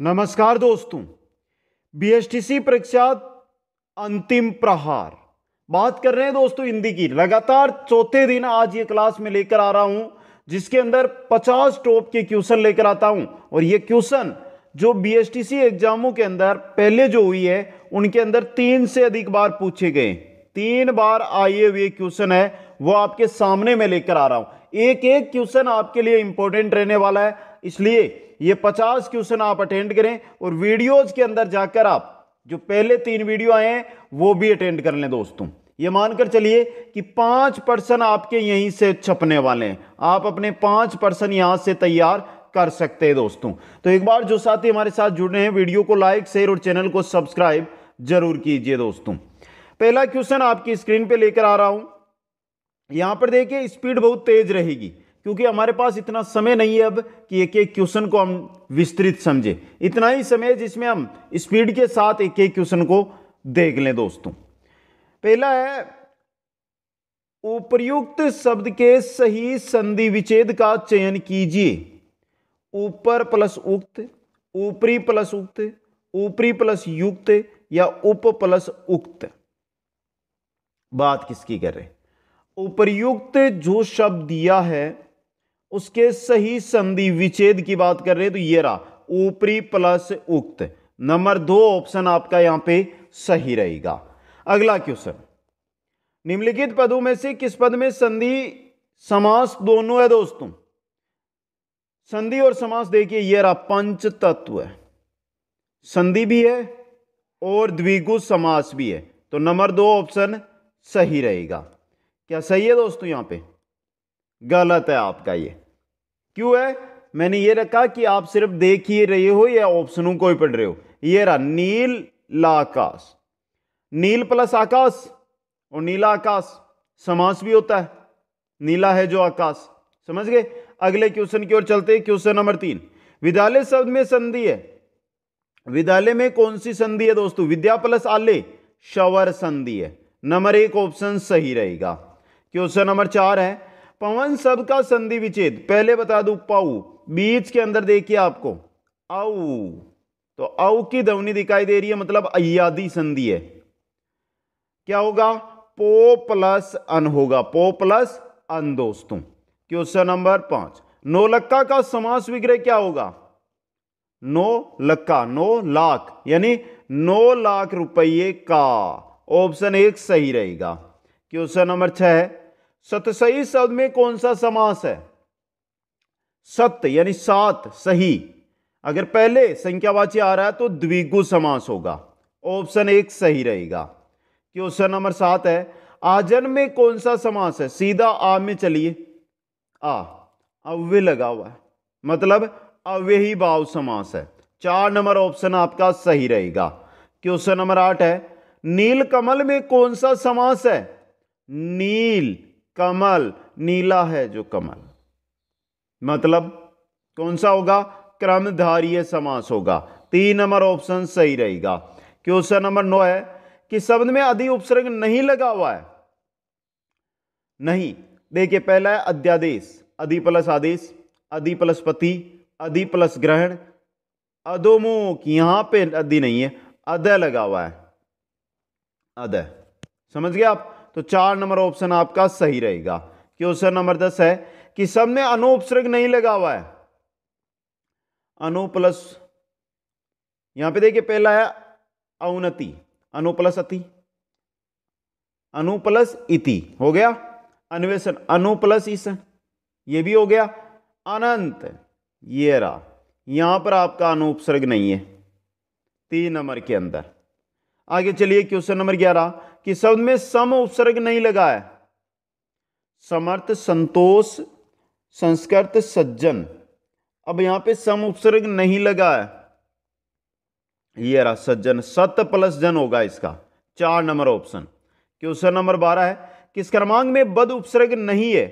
नमस्कार दोस्तों बीएसटीसी परीक्षा अंतिम प्रहार बात कर रहे हैं दोस्तों हिंदी की लगातार चौथे दिन आज ये क्लास में लेकर आ रहा हूं जिसके अंदर 50 टॉप के क्वेश्चन लेकर आता हूं और ये क्वेश्चन जो बीएसटीसी एग्जामों के अंदर पहले जो हुई है उनके अंदर तीन से अधिक बार पूछे गए तीन बार आए हुए क्वेश्चन है वो आपके सामने में लेकर आ रहा हूं एक एक क्वेश्चन आपके लिए इंपॉर्टेंट रहने वाला है इसलिए ये पचास क्वेश्चन आप अटेंड करें और वीडियोज के अंदर जाकर आप जो पहले तीन वीडियो आए हैं वो भी अटेंड कर लें दोस्तों ये मानकर चलिए कि पांच पर्सन आपके यहीं से छपने वाले हैं आप अपने पांच पर्सन यहां से तैयार कर सकते हैं दोस्तों तो एक बार जो साथी हमारे साथ जुड़े हैं वीडियो को लाइक शेयर और चैनल को सब्सक्राइब जरूर कीजिए दोस्तों पहला क्वेश्चन आपकी स्क्रीन पे लेकर आ रहा हूं यहां पर देखिए स्पीड बहुत तेज रहेगी क्योंकि हमारे पास इतना समय नहीं है अब कि एक एक क्वेश्चन को हम विस्तृत समझे इतना ही समय जिसमें हम स्पीड के साथ एक एक क्वेश्चन को देख लें दोस्तों पहला है उपर्युक्त शब्द के सही संधि विच्छेद का चयन कीजिए ऊपर प्लस उक्त ऊपरी प्लस उक्त ऊपरी प्लस युक्त या उप प्लस उक्त बात किसकी कर रहे हैं उपर्युक्त जो शब्द दिया है उसके सही संधि विच्छेद की बात कर रहे हैं तो ये रहा ऊपरी प्लस उक्त नंबर दो ऑप्शन आपका यहां पे सही रहेगा अगला क्वेश्चन निम्नलिखित पदों में से किस पद में संधि समास दोनों है दोस्तों संधि और समास देखिए ये रहा पंच तत्व है संधि भी है और द्विगु समास भी है तो नंबर दो ऑप्शन सही रहेगा क्या सही है दोस्तों यहां पे गलत है आपका ये क्यों है मैंने ये रखा कि आप सिर्फ देख ही रहे हो या ऑप्शनों को ही पढ़ रहे हो ये रहा नील लाकाश नील प्लस आकाश और नीला आकाश समास भी होता है नीला है जो आकाश समझ गए अगले क्वेश्चन की ओर चलते हैं क्वेश्चन नंबर तीन विद्यालय शब्द में संधि है विद्यालय में कौन सी संधि है दोस्तों विद्या प्लस आले शवर संधि है नंबर एक ऑप्शन सही रहेगा क्वेश्चन नंबर चार है पवन शब्द का संधि विच्छेद पहले बता दू पाऊ बीच के अंदर देखिए आपको औ तो औ की ध्वनि दिखाई दे रही है मतलब अयादी संधि है क्या होगा पो प्लस अन होगा पो प्लस अन दोस्तों क्वेश्चन नंबर पांच नौलक्का का समास विग्रह क्या होगा नौ लक्का नौ लाख यानी नौ लाख रुपये का ऑप्शन एक सही रहेगा क्वेश्चन नंबर छह है सतसही शब्द में कौन सा समास है सत्य यानी सात सही अगर पहले संख्यावाची आ रहा है तो द्विगु समास होगा ऑप्शन एक सही रहेगा क्वेश्चन नंबर सात है आजन में कौन सा समास है सीधा आ में चलिए आ अव्य लगा हुआ है मतलब अव्य ही भाव समास है चार नंबर ऑप्शन आपका सही रहेगा क्वेश्चन नंबर आठ है नील कमल में कौन सा समास है नील कमल नीला है जो कमल मतलब कौन सा होगा क्रमधारीय समास होगा तीन नंबर ऑप्शन सही रहेगा क्वेश्चन नंबर नौ है कि शब्द में अधि उपसर्ग नहीं लगा हुआ है नहीं देखिए पहला है अध्यादेश अधि प्लस आदेश अधि प्लस पति अधि प्लस ग्रहण अधोमुख यहां पे अधि नहीं है अध लगा हुआ है अध समझ गए आप तो चार नंबर ऑप्शन आपका सही रहेगा क्वेश्चन नंबर दस है कि सब में अनुपसर्ग नहीं लगा हुआ है अनु प्लस यहां पे देखिए पहला है अवनति अनु प्लस अति अनु प्लस इति हो गया अन्वेषण अनु प्लस इस ये भी हो गया अनंत ये रहा यहां पर आपका अनुपसर्ग नहीं है तीन नंबर के अंदर आगे चलिए क्वेश्चन नंबर ग्यारह कि शब्द में सम उपसर्ग नहीं लगा है समर्थ संतोष संस्कृत सज्जन अब यहां पे सम उपसर्ग नहीं लगा है ये रहा सज्जन सत प्लस जन होगा इसका चार नंबर ऑप्शन क्वेश्चन नंबर बारह है किस क्रमांक में बद उपसर्ग नहीं है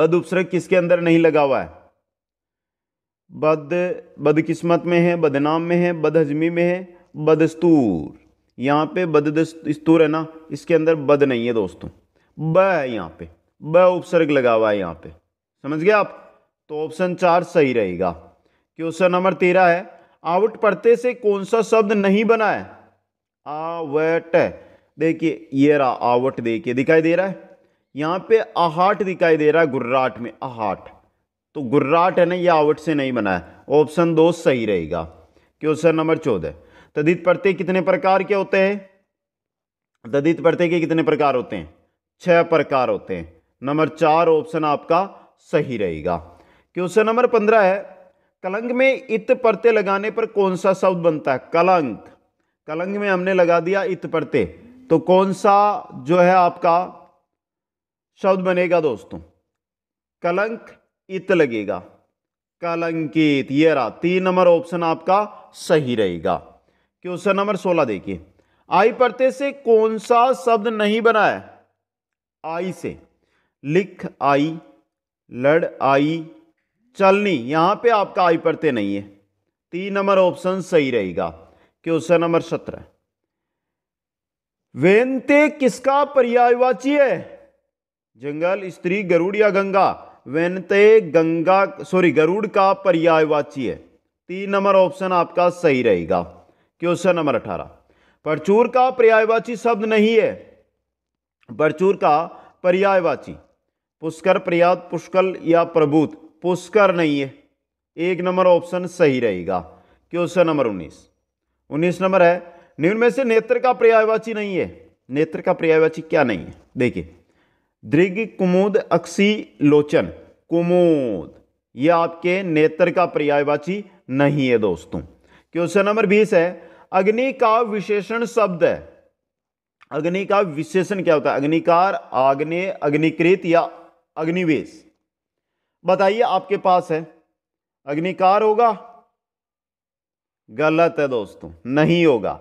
बद उपसर्ग किसके अंदर नहीं लगा हुआ है बद बदकिस्मत में है बदनाम में है बदहजमी में है बदस्तूर यहाँ पे बद स्तूर है ना इसके अंदर बद नहीं है दोस्तों ब है यहाँ पे ब उपसर्ग लगा हुआ है यहाँ पे समझ गए आप तो ऑप्शन चार सही रहेगा क्वेश्चन नंबर तेरह है आवट पढ़ते से कौन सा शब्द नहीं बना है आवट देखिए ये रहा आवट देखिए दिखाई दे रहा है यहाँ पे आहाट दिखाई दे रहा है गुर्राट में आहाट तो गुर्राट है ना ये आवट से नहीं बना है ऑप्शन दो सही रहेगा क्वेश्चन नंबर चौदह तदित प्रत्यय कितने प्रकार के होते हैं तदित प्रत्यय के कितने प्रकार होते हैं छह प्रकार होते हैं नंबर चार ऑप्शन आपका सही रहेगा क्वेश्चन नंबर पंद्रह है कलंक में इत प्रत्यय लगाने पर कौन सा शब्द बनता है कलंक कलंक में हमने लगा दिया इत प्रत्यय तो कौन सा जो है आपका शब्द बनेगा दोस्तों कलंक इत लगेगा कलंकित ये रहा तीन नंबर ऑप्शन आपका सही रहेगा क्वेश्चन नंबर सोलह देखिए आई प्रत्यय से कौन सा शब्द नहीं बना है आई से लिख आई लड़ आई चलनी यहां पे आपका आई प्रत्यय नहीं है तीन नंबर ऑप्शन सही रहेगा क्वेश्चन नंबर सत्रह वेनते किसका पर्यायवाची है जंगल स्त्री गरुड़ या गंगा वेनते गंगा सॉरी गरुड़ का पर्यायवाची है तीन नंबर ऑप्शन आपका सही रहेगा क्वेश्चन नंबर अठारह प्रचुर का पर्यायवाची शब्द नहीं है प्रचुर का पर्यायवाची पुष्कर प्रयात पुष्कल या प्रभुत पुष्कर नहीं है एक नंबर ऑप्शन सही रहेगा क्वेश्चन नंबर उन्नीस उन्नीस नंबर है निम्न में से नेत्र का पर्यायवाची नहीं है नेत्र का पर्यायवाची क्या नहीं है देखिए दृग कुमोद अक्षी लोचन कुमोद यह आपके नेत्र का पर्यायवाची नहीं है दोस्तों क्वेश्चन नंबर बीस है अग्नि का विशेषण शब्द है अग्नि का विशेषण क्या होता है अग्निकार आग्ने अग्निकृत या अग्निवेश बताइए आपके पास है अग्निकार होगा गलत है दोस्तों नहीं होगा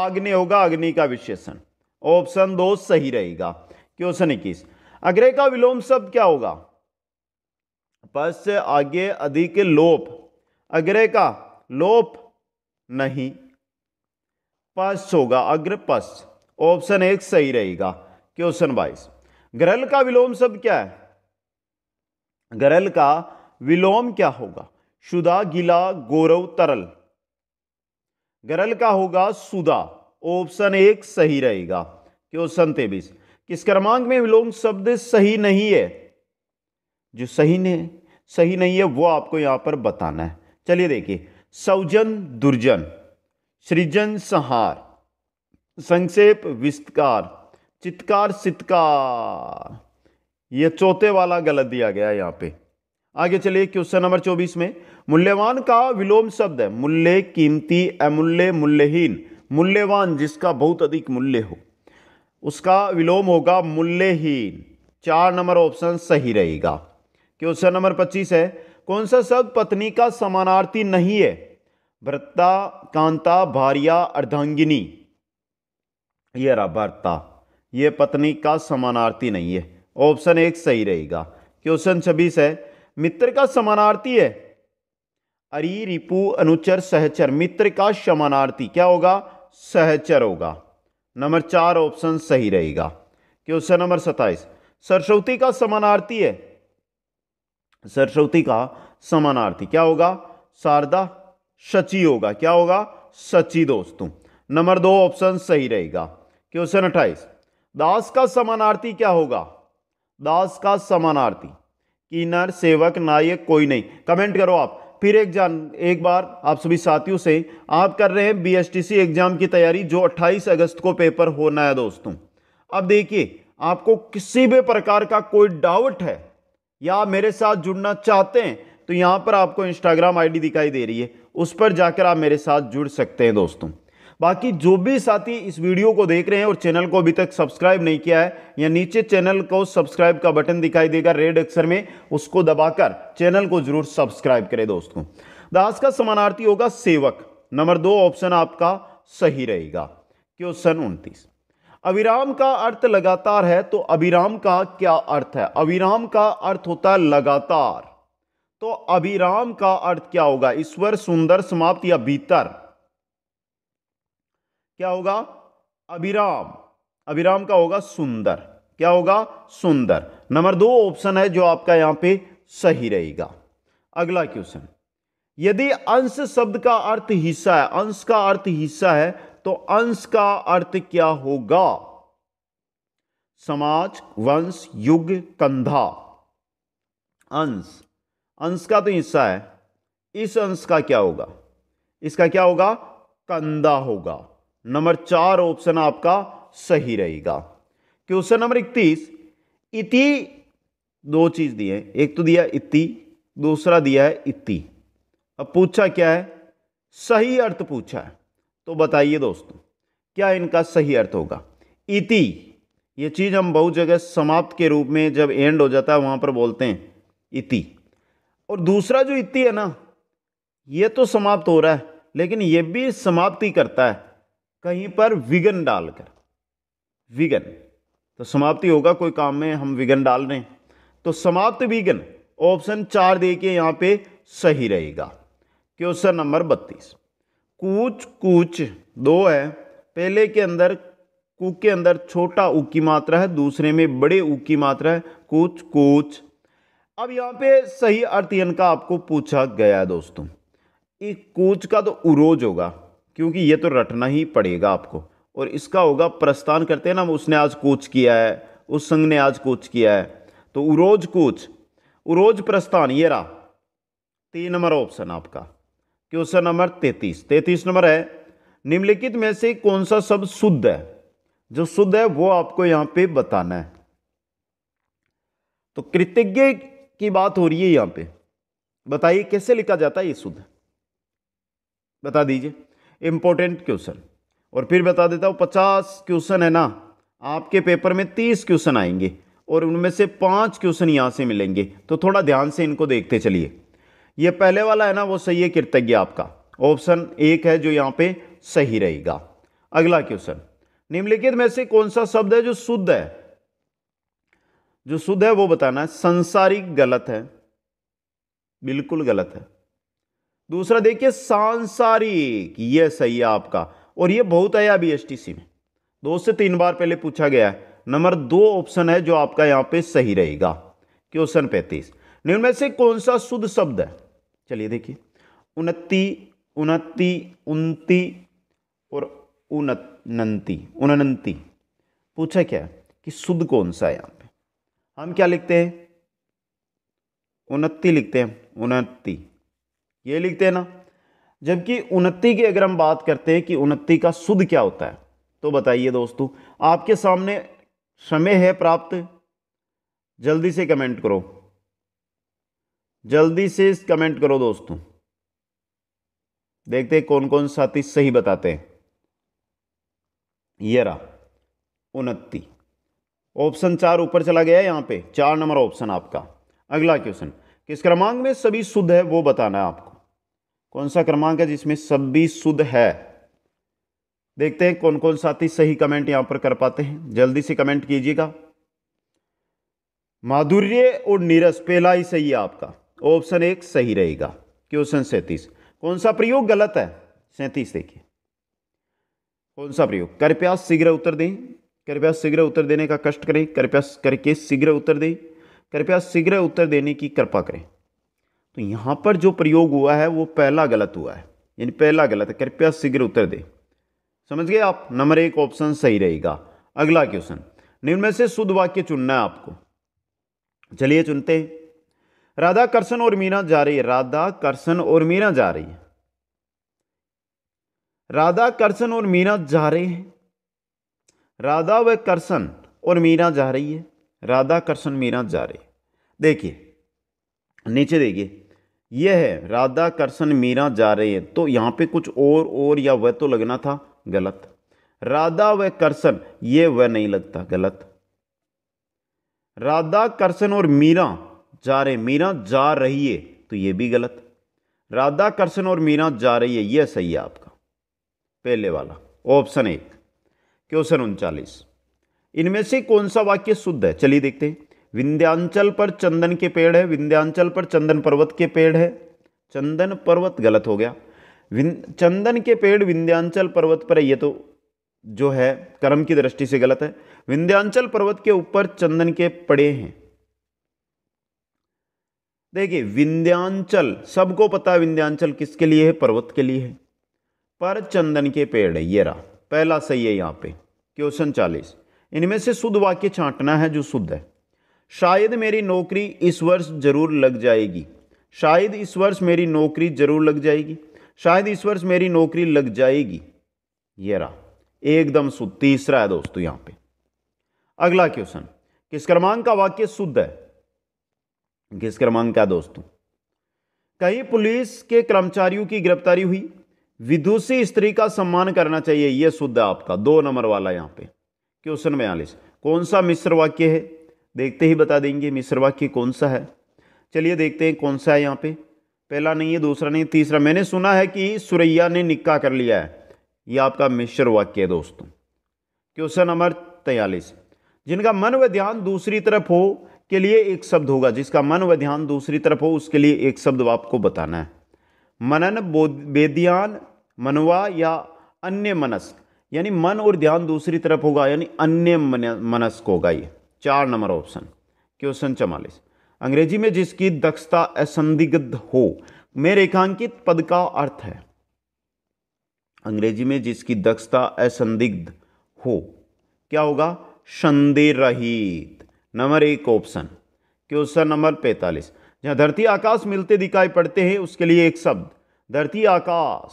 आग्ने होगा अग्नि का विशेषण ऑप्शन दो सही रहेगा क्वेश्चन इक्कीस अग्रे का विलोम शब्द क्या होगा पश्च आगे अधिक लोप अग्रे का लोप नहीं पश्च होगा अग्र पश्च ऑप्शन एक सही रहेगा क्वेश्चन बाईस ग्रहल का विलोम शब्द क्या है ग्रहल का विलोम क्या होगा शुदा गीला गौरव तरल ग्रहल का होगा सुधा ऑप्शन एक सही रहेगा क्वेश्चन तेबिस किस क्रमांक में विलोम शब्द सही नहीं है जो सही नहीं सही नहीं है वो आपको यहां पर बताना है चलिए देखिए सौजन दुर्जन सृजन संहार संक्षेप विस्तकार चित्कार सितकार यह चौथे वाला गलत दिया गया यहां यहाँ पे आगे चलिए क्वेश्चन नंबर चौबीस में मूल्यवान का विलोम शब्द है मूल्य कीमती अमूल्य मूल्यहीन मूल्यवान जिसका बहुत अधिक मूल्य हो उसका विलोम होगा मूल्यहीन चार नंबर ऑप्शन सही रहेगा क्वेश्चन नंबर पच्चीस है कौन सा शब्द पत्नी का समानार्थी नहीं है भरता कांता भारिया अर्धांगिनी ये रहा भरता ये पत्नी का समानार्थी नहीं है ऑप्शन एक सही रहेगा क्वेश्चन छब्बीस है मित्र का समानार्थी है अरि रिपु अनुचर सहचर मित्र का समानार्थी क्या होगा सहचर होगा नंबर चार ऑप्शन सही रहेगा क्वेश्चन नंबर सत्ताईस सरस्वती का समानार्थी है सरस्वती का समानार्थी क्या होगा शारदा सची होगा क्या होगा सची दोस्तों नंबर दो ऑप्शन सही रहेगा क्वेश्चन अट्ठाईस दास का समानार्थी क्या होगा दास का समानार्थी किन्नर सेवक नायक कोई नहीं कमेंट करो आप फिर एक जान एक बार आप सभी साथियों से आप कर रहे हैं बीएसटीसी एग्जाम की तैयारी जो 28 अगस्त को पेपर होना है दोस्तों अब देखिए आपको किसी भी प्रकार का कोई डाउट है या मेरे साथ जुड़ना चाहते हैं तो यहां पर आपको इंस्टाग्राम आईडी दिखाई दे रही है उस पर जाकर आप मेरे साथ जुड़ सकते हैं दोस्तों बाकी जो भी साथी इस वीडियो को देख रहे हैं और चैनल को अभी तक सब्सक्राइब नहीं किया है या नीचे चैनल को सब्सक्राइब का बटन दिखाई देगा रेड अक्षर में उसको दबाकर चैनल को जरूर सब्सक्राइब करें दोस्तों दास का समानार्थी होगा सेवक नंबर दो ऑप्शन आपका सही रहेगा क्वेश्चन उनतीस अविराम का अर्थ लगातार है तो अविराम का क्या अर्थ है अविराम का अर्थ होता है लगातार तो अभिराम का अर्थ क्या होगा ईश्वर सुंदर समाप्त या भीतर क्या होगा अभिराम अभिराम का होगा सुंदर क्या होगा सुंदर नंबर दो ऑप्शन है जो आपका यहां पे सही रहेगा अगला क्वेश्चन यदि अंश शब्द का अर्थ हिस्सा है अंश का अर्थ हिस्सा है तो अंश का अर्थ क्या होगा समाज वंश युग कंधा अंश अंश का तो हिस्सा है इस अंश का क्या होगा इसका क्या होगा कंधा होगा नंबर चार ऑप्शन आपका सही रहेगा क्वेश्चन नंबर इकतीस इति दो चीज दिए एक तो दिया इति दूसरा दिया है इति अब पूछा क्या है सही अर्थ पूछा है तो बताइए दोस्तों क्या इनका सही अर्थ होगा इति ये चीज़ हम बहुत जगह समाप्त के रूप में जब एंड हो जाता है वहां पर बोलते हैं इति और दूसरा जो इति है ना ये तो समाप्त हो रहा है लेकिन ये भी समाप्ति करता है कहीं पर विघन डालकर विघन तो समाप्ति होगा कोई काम में हम विघन डाल रहे हैं तो समाप्त विघन ऑप्शन चार देखिए यहाँ पे सही रहेगा क्वेश्चन नंबर बत्तीस कूच कूच दो है पहले के अंदर कुक के अंदर छोटा उ की मात्रा है दूसरे में बड़े उ की मात्रा है कूच कूच अब यहाँ पे सही अर्थ इनका आपको पूछा गया है दोस्तों एक कूच का तो उरोज होगा क्योंकि ये तो रटना ही पड़ेगा आपको और इसका होगा प्रस्थान करते हैं ना उसने आज कूच किया है उस संघ ने आज कूच किया है तो उरोज कूच उरोज प्रस्थान ये रहा तीन नंबर ऑप्शन आपका क्वेश्चन नंबर तैतीस तैतीस नंबर है निम्नलिखित में से कौन सा शब्द शुद्ध है जो शुद्ध है वो आपको यहाँ पे बताना है तो कृतज्ञ की बात हो रही है यहाँ पे बताइए कैसे लिखा जाता है ये शुद्ध बता दीजिए इम्पोर्टेंट क्वेश्चन और फिर बता देता हूँ पचास क्वेश्चन है ना आपके पेपर में तीस क्वेश्चन आएंगे और उनमें से पांच क्वेश्चन यहाँ से मिलेंगे तो थोड़ा ध्यान से इनको देखते चलिए ये पहले वाला है ना वो सही है कृतज्ञ आपका ऑप्शन एक है जो यहाँ पे सही रहेगा अगला क्वेश्चन निम्नलिखित में से कौन सा शब्द है जो शुद्ध है जो शुद्ध है वो बताना है संसारिक गलत है बिल्कुल गलत है दूसरा देखिए सांसारिक ये सही है आपका और ये बहुत है अभी एसटीसी में दो से तीन बार पहले पूछा गया है नंबर दो ऑप्शन है जो आपका यहाँ पे सही रहेगा क्वेश्चन पैंतीस निर्मय से कौन सा शुद्ध शब्द है चलिए देखिए उनती उनती उन्ती और उनती उनती पूछा क्या है कि शुद्ध कौन सा है हम क्या लिखते हैं उनती लिखते हैं उनती ये लिखते हैं ना जबकि उनती की अगर हम बात करते हैं कि उनती का शुद्ध क्या होता है तो बताइए दोस्तों आपके सामने समय है प्राप्त जल्दी से कमेंट करो जल्दी से कमेंट करो दोस्तों देखते हैं कौन कौन साथी सही बताते हैं ये रहा ऑप्शन चार ऊपर चला गया है यहाँ पे चार नंबर ऑप्शन आपका अगला क्वेश्चन किस क्रमांक में सभी शुद्ध है वो बताना है आपको कौन सा क्रमांक है जिसमें सभी शुद्ध है देखते हैं कौन कौन साथी सही कमेंट यहां पर कर पाते हैं जल्दी से कमेंट कीजिएगा माधुर्य और नीरस पहला ही सही है आपका ऑप्शन एक सही रहेगा क्वेश्चन सैंतीस कौन सा प्रयोग गलत है सैंतीस देखिए कौन सा प्रयोग कृपया शीघ्र उत्तर दें कृपया शीघ्र उत्तर देने का कष्ट करें कृपया करके शीघ्र उत्तर दें कृपया शीघ्र उत्तर देने की कृपा करें तो यहाँ पर जो प्रयोग हुआ है वो पहला गलत हुआ है यानी पहला गलत है कृपया शीघ्र उत्तर दें समझ गए आप नंबर एक ऑप्शन सही रहेगा अगला क्वेश्चन निम्न से शुद्ध वाक्य चुनना है आपको चलिए चुनते हैं राधा कृष्ण और मीना जा रही है राधा कृष्ण और मीना जा रही है राधा कृष्ण और मीना जा रहे हैं राधा व करसन और मीरा जा रही है राधा करसन मीरा जा रही देखिए नीचे देखिए यह है राधा करसन मीरा जा रही है तो यहाँ पे कुछ और और या वह तो लगना था गलत राधा व करसन ये वह नहीं लगता गलत राधा करसन और मीरा जा रहे मीरा जा रही है तो ये भी गलत राधा करसन और मीरा जा रही है यह सही है आपका पहले वाला ऑप्शन एक क्वेश्चन उनचालीस इनमें से कौन सा वाक्य शुद्ध है चलिए देखते हैं विंध्यांचल पर चंदन के पेड़ है विंध्यांचल पर चंदन पर्वत के पेड़ है चंदन पर्वत गलत हो गया चंदन के पेड़ विंध्यांचल पर्वत पर है ये तो जो है कर्म की दृष्टि से गलत है विंध्यांचल पर्वत के ऊपर चंदन के पड़े हैं देखिए विंध्यांचल सबको पता है विंध्यांचल किसके लिए है पर्वत के लिए है पर चंदन के पेड़ है ये रहा पहला सही है यहाँ पे क्वेश्चन चालीस इनमें से शुद्ध वाक्य छांटना है जो शुद्ध है शायद मेरी नौकरी इस वर्ष जरूर लग जाएगी शायद इस वर्ष मेरी नौकरी जरूर लग जाएगी शायद इस वर्ष मेरी नौकरी लग जाएगी ये रहा एकदम शुद्ध तीसरा है दोस्तों यहाँ पे अगला क्वेश्चन किस क्रमांक का वाक्य शुद्ध है किस क्रमांक का दोस्तों कहीं पुलिस के कर्मचारियों की गिरफ्तारी हुई विदुषी स्त्री का सम्मान करना चाहिए यह शुद्ध आपका दो नंबर वाला यहां पे क्वेश्चन बयालीस कौन सा मिश्र वाक्य है देखते ही बता देंगे मिश्र वाक्य कौन सा है चलिए देखते हैं कौन सा है यहां पे पहला नहीं है दूसरा नहीं तीसरा मैंने सुना है कि सुरैया ने निक्का कर लिया है यह आपका मिश्र वाक्य है दोस्तों क्वेश्चन नंबर तयालीस जिनका मन व ध्यान दूसरी तरफ हो के लिए एक शब्द होगा जिसका मन व ध्यान दूसरी तरफ हो उसके लिए एक शब्द आपको बताना है मनन बेदियान मनवा या अन्य मनस्क यानी मन और ध्यान दूसरी तरफ होगा यानी अन्य मनस्क होगा ये चार नंबर ऑप्शन क्वेश्चन चवालीस अंग्रेजी में जिसकी दक्षता असंदिग्ध हो में रेखांकित पद का अर्थ है अंग्रेजी में जिसकी दक्षता असंदिग्ध हो क्या होगा संदेह रहित नंबर एक ऑप्शन क्वेश्चन नंबर पैंतालीस यहाँ धरती आकाश मिलते दिखाई पड़ते हैं उसके लिए एक शब्द धरती आकाश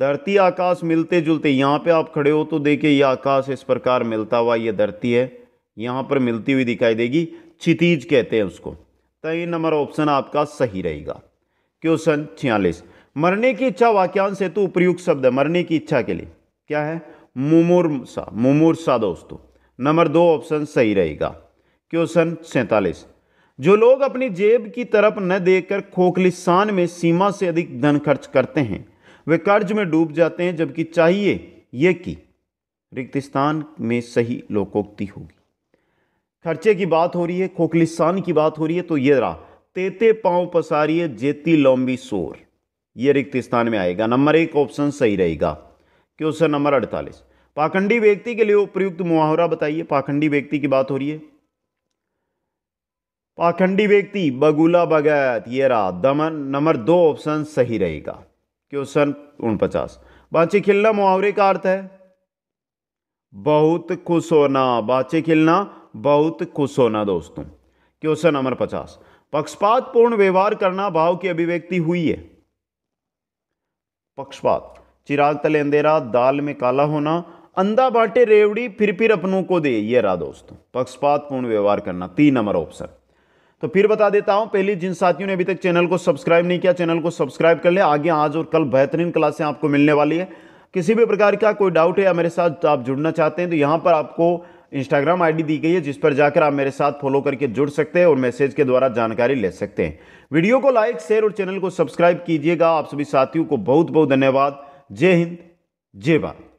धरती आकाश मिलते जुलते यहां पे आप खड़े हो तो देखिए ये आकाश इस प्रकार मिलता हुआ यह धरती है यहां पर मिलती हुई दिखाई देगी चितिज कहते हैं उसको तो ये नंबर ऑप्शन आपका सही रहेगा क्वेश्चन छियालीस मरने की इच्छा वाक्यांश हेतु उपयुक्त शब्द है मरने की इच्छा के लिए क्या है मुमुर्सा सा दोस्तों नंबर दो ऑप्शन सही रहेगा क्वेश्चन सैतालीस जो लोग अपनी जेब की तरफ न देखकर खोखलिसान में सीमा से अधिक धन खर्च करते हैं वे कर्ज में डूब जाते हैं जबकि चाहिए ये कि रिक्तिस्तान में सही लोकोक्ति होगी खर्चे की बात हो रही है शान की बात हो रही है तो ये रहा तेते पांव पसारिए जेती लंबी शोर ये रिक्त में आएगा नंबर एक ऑप्शन सही रहेगा क्वेश्चन नंबर अड़तालीस पाखंडी व्यक्ति के लिए उपयुक्त मुहावरा बताइए पाखंडी व्यक्ति की बात हो रही है पाखंडी व्यक्ति बगुला बगैत ये रहा दमन नंबर दो ऑप्शन सही रहेगा क्वेश्चन उनपचास बाचे खिलना मुहावरे का अर्थ है बहुत खुश होना बाचे खिलना बहुत खुश होना दोस्तों क्वेश्चन नंबर पचास पक्षपातपूर्ण व्यवहार करना भाव की अभिव्यक्ति हुई है पक्षपात चिराग तले अंधेरा दाल में काला होना अंधा बाटे रेवड़ी फिर फिर अपनों को दे ये रहा दोस्तों पक्षपातपूर्ण व्यवहार करना तीन नंबर ऑप्शन तो फिर बता देता हूं पहली जिन साथियों ने अभी तक चैनल को सब्सक्राइब नहीं किया चैनल को सब्सक्राइब कर ले आगे आज और कल बेहतरीन क्लासें आपको मिलने वाली है किसी भी प्रकार का कोई डाउट है या मेरे साथ आप जुड़ना चाहते हैं तो यहाँ पर आपको इंस्टाग्राम आईडी दी गई है जिस पर जाकर आप मेरे साथ फॉलो करके जुड़ सकते हैं और मैसेज के द्वारा जानकारी ले सकते हैं वीडियो को लाइक शेयर और चैनल को सब्सक्राइब कीजिएगा आप सभी साथियों को बहुत बहुत धन्यवाद जय हिंद जय भारत